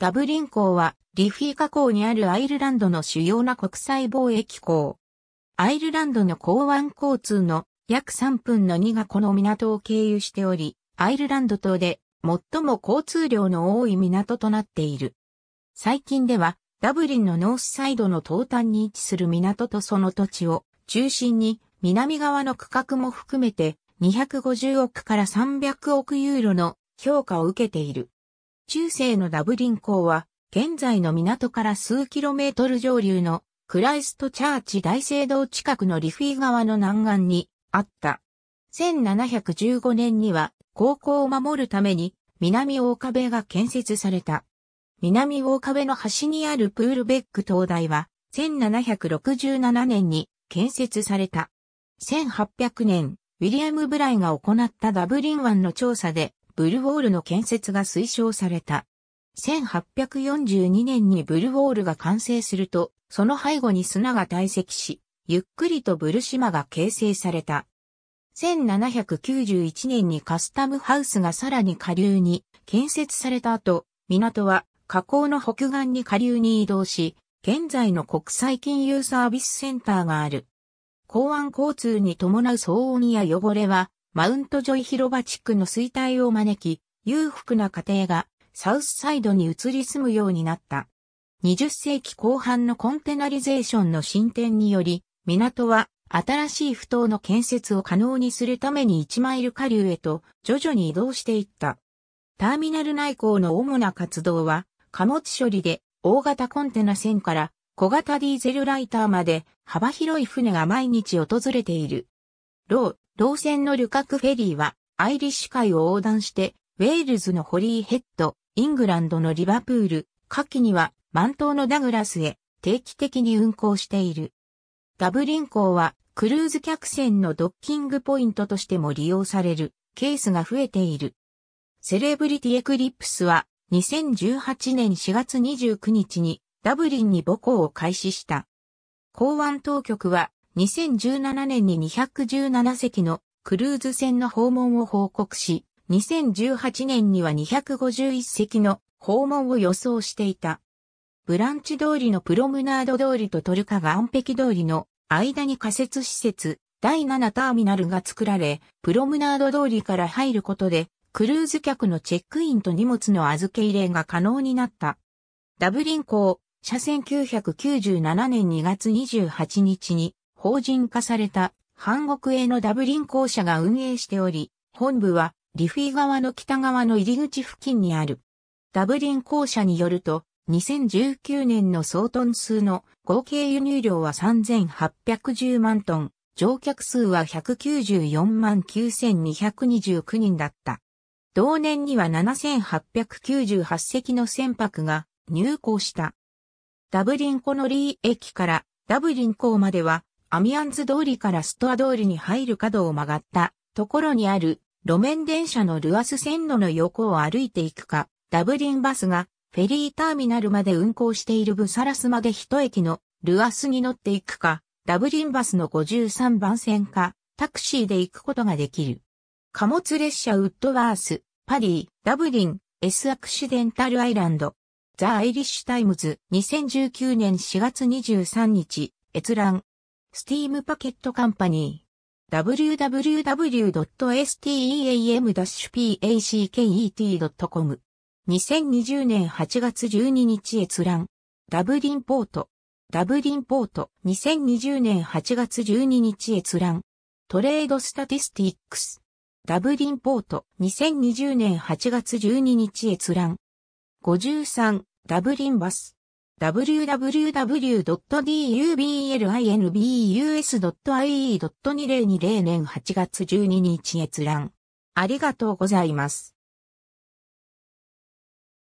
ダブリン港はリフィー河口にあるアイルランドの主要な国際貿易港。アイルランドの港湾交通の約3分の2がこの港を経由しており、アイルランド島で最も交通量の多い港となっている。最近ではダブリンのノースサイドの東端に位置する港とその土地を中心に南側の区画も含めて250億から300億ユーロの評価を受けている。中世のダブリン港は、現在の港から数キロメートル上流のクライストチャーチ大聖堂近くのリフィー川の南岸にあった。1715年には高校を守るために南大壁が建設された。南大壁の端にあるプールベック灯台は1767年に建設された。1800年、ウィリアム・ブライが行ったダブリン湾の調査でブルウォールの建設が推奨された。1842年にブルウォールが完成すると、その背後に砂が堆積し、ゆっくりとブル島が形成された。1791年にカスタムハウスがさらに下流に建設された後、港は河口の北岸に下流に移動し、現在の国際金融サービスセンターがある。港湾交通に伴う騒音や汚れはマウントジョイ広場地区の衰退を招き、裕福な家庭がサウスサイドに移り住むようになった。20世紀後半のコンテナリゼーションの進展により、港は新しい埠頭の建設を可能にするために1マイル下流へと徐々に移動していった。ターミナル内港の主な活動は、貨物処理で大型コンテナ船から小型ディーゼルライターまで幅広い船が毎日訪れている。ロー、同船の旅客フェリーは、アイリッシュ海を横断して、ウェールズのホリーヘッド、イングランドのリバプール、夏季には、満島のダグラスへ、定期的に運航している。ダブリン港は、クルーズ客船のドッキングポイントとしても利用される、ケースが増えている。セレブリティエクリプスは、2018年4月29日に、ダブリンに母港を開始した。港湾当局は、2017年に217隻のクルーズ船の訪問を報告し、2018年には251隻の訪問を予想していた。ブランチ通りのプロムナード通りとトルカが岸壁通りの間に仮設施設第7ターミナルが作られ、プロムナード通りから入ることで、クルーズ客のチェックインと荷物の預け入れが可能になった。ダブリン港、車1 997年2月28日に法人化された、韓国へのダブリン校舎が運営しており、本部は、リフィ川の北側の入り口付近にある。ダブリン公社によると、2019年の総トン数の合計輸入量は3810万トン、乗客数は194万9229人だった。同年には7898隻の船舶が入港した。ダブリン湖のリー駅からダブリン港まではアミアンズ通りからストア通りに入る角を曲がったところにある路面電車のルアス線路の横を歩いていくか、ダブリンバスがフェリーターミナルまで運行しているブサラスまで一駅のルアスに乗っていくか、ダブリンバスの53番線か、タクシーで行くことができる。貨物列車ウッドワース、パリー、ダブリン、エスアクシデンタルアイランド。ザ・アイリッシュ・タイムズ2019年4月23日、閲覧。スティームパケットカンパニー。www.steam-packet.com 2020年8月12日閲覧。ダブリンポート。ダブリンポート。2020年8月12日閲覧。トレードスタティスティックス。ダブリンポート。2020年8月12日閲覧。53。ダブリンバス。www.dublinbus.ie.2020 年8月12日閲覧。ありがとうございます。